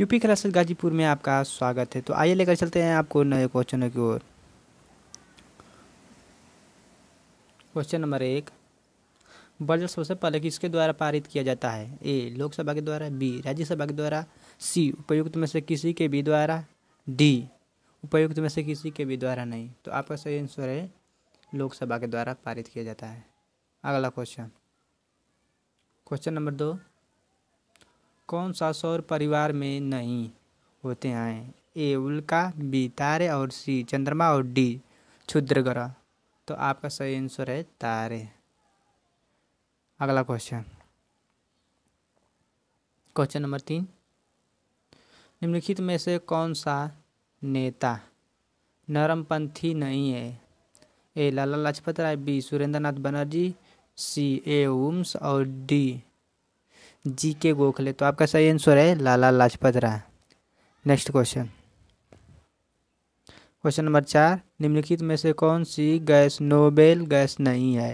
UP classes Ghazipur में आपका स्वागत है तो आइए लेकर चलते हैं आपको नए क्वेश्चनों की ओर क्वेश्चन नंबर एक बजट सबसे पहले किसके द्वारा पारित किया जाता है ए लोकसभा के द्वारा बी राज्यसभा के द्वारा सी उपयुक्त में से किसी के भी द्वारा डी उपयुक्त में से किसी के भी द्वारा नहीं तो आपका सही आंसर है लोकसभा के द्वारा पारित किया जाता है अगला क्वेश्चन क्वेश्चन नंबर दो कौन सा सौर परिवार में नहीं होते हैं ए उल्का बी तारे और सी चंद्रमा और डी क्षुद्र ग्रह तो आपका सही आंसर है तारे अगला क्वेश्चन क्वेश्चन नंबर तीन निम्नलिखित में से कौन सा नेता नरमपंथी नहीं है A Lala Lajpat Rai B Surendranath Banerjee C A Hume और डी जी के गोखले तो आपका सही आंसर है Lala Lajpat Rai next question question number चार निम्नलिखित में से कौन सी गैस नोबेल गैस नहीं है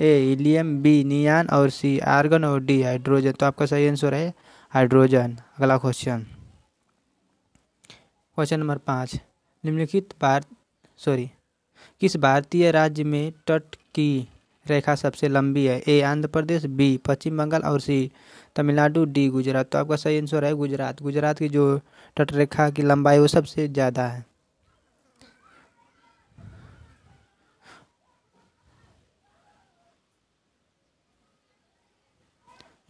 ए हीलियम बी नियान और सी आर्गन और डी हाइड्रोजन तो आपका सही आंसर है हाइड्रोजन अगला क्वेश्चन क्वेश्चन नंबर पाँच निम्नलिखित भारत सॉरी किस भारतीय राज्य में तट की रेखा सबसे लंबी है ए आंध्र प्रदेश बी पश्चिम बंगाल और सी तमिलनाडु डी गुजरात तो आपका सही आंसर है गुजरात गुजरात की जो तटरेखा की लंबाई वो सबसे ज़्यादा है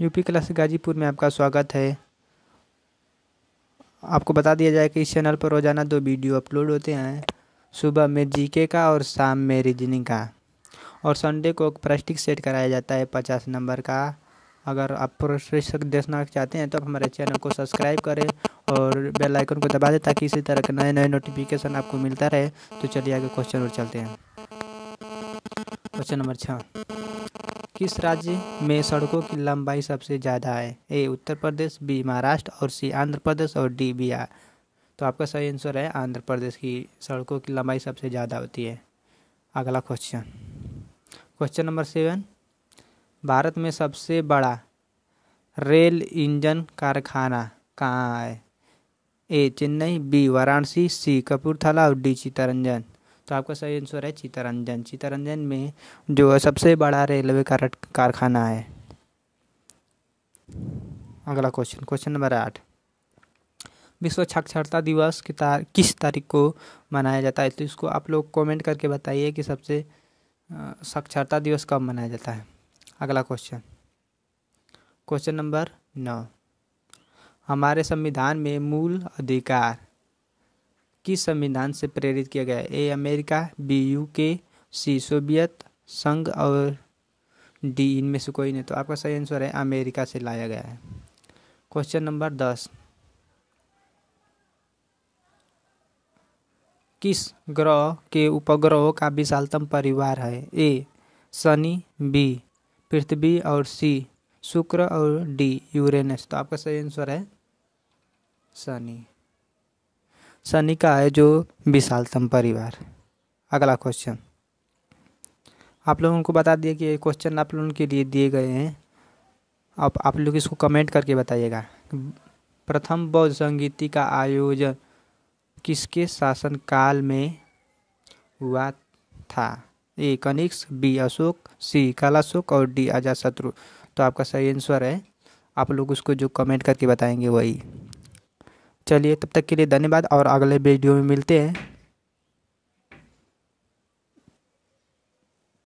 यूपी क्लास गाजीपुर में आपका स्वागत है आपको बता दिया जाए कि इस चैनल पर रोज़ाना दो वीडियो अपलोड होते हैं सुबह में जीके का और शाम में रीजनिंग का और संडे को प्रैक्टिस सेट कराया जाता है पचास नंबर का अगर आप प्रशिक्षक देखना चाहते हैं तो आप हमारे चैनल को सब्सक्राइब करें और बेल आइकन को दबा दें ताकि इसी तरह के नए नए नोटिफिकेशन आपको मिलता रहे तो चलिए आगे क्वेश्चन और चलते हैं क्वेश्चन नंबर छः किस राज्य में सड़कों की लंबाई सबसे ज़्यादा है ए उत्तर प्रदेश बी महाराष्ट्र और सी आंध्र प्रदेश और डी बिहार तो आपका सही आंसर है आंध्र प्रदेश की सड़कों की लंबाई सबसे ज़्यादा होती है अगला question question number seven Bharat में सबसे बड़ा रेल इंजन कारखाना कहाँ है A Chennai B Varanasi C Kapurthala और डी चितरंजन तो आपका सही आंसर है चितरंजन चितरंजन में जो है सबसे बड़ा रेलवे कारखाना है अगला क्वेश्चन क्वेश्चन नंबर आठ विश्व साक्षरता दिवस की तार किस तारीख को मनाया जाता है तो इसको आप लोग कमेंट करके बताइए कि सबसे साक्षरता दिवस कब मनाया जाता है अगला क्वेश्चन क्वेश्चन नंबर नौ हमारे संविधान में मूल अधिकार किस संविधान से प्रेरित किया गया है ए अमेरिका बी यू के सी सोवियत संघ और डी इनमें से कोई नहीं तो आपका सही आंसर है अमेरिका से लाया गया है क्वेश्चन नंबर दस किस ग्रह के उपग्रहों का विशालतम परिवार है ए शनि बी पृथ्वी और सी शुक्र और डी यूरेनस तो आपका सही आंसर है शनि शनि का है जो विशालतम परिवार अगला क्वेश्चन आप लोगों को बता दिया कि ये क्वेश्चन आप लोगों के लिए दिए गए हैं आप आप लोग इसको कमेंट करके बताइएगा प्रथम बौद्ध संगीति का आयोजन किसके शासनकाल में हुआ था A Kanishka B Ashok C Kalashok और डी शत्रु तो आपका सही आंसर है आप लोग उसको जो कमेंट करके बताएंगे वही चलिए तब तक के लिए धन्यवाद और अगले वीडियो में मिलते हैं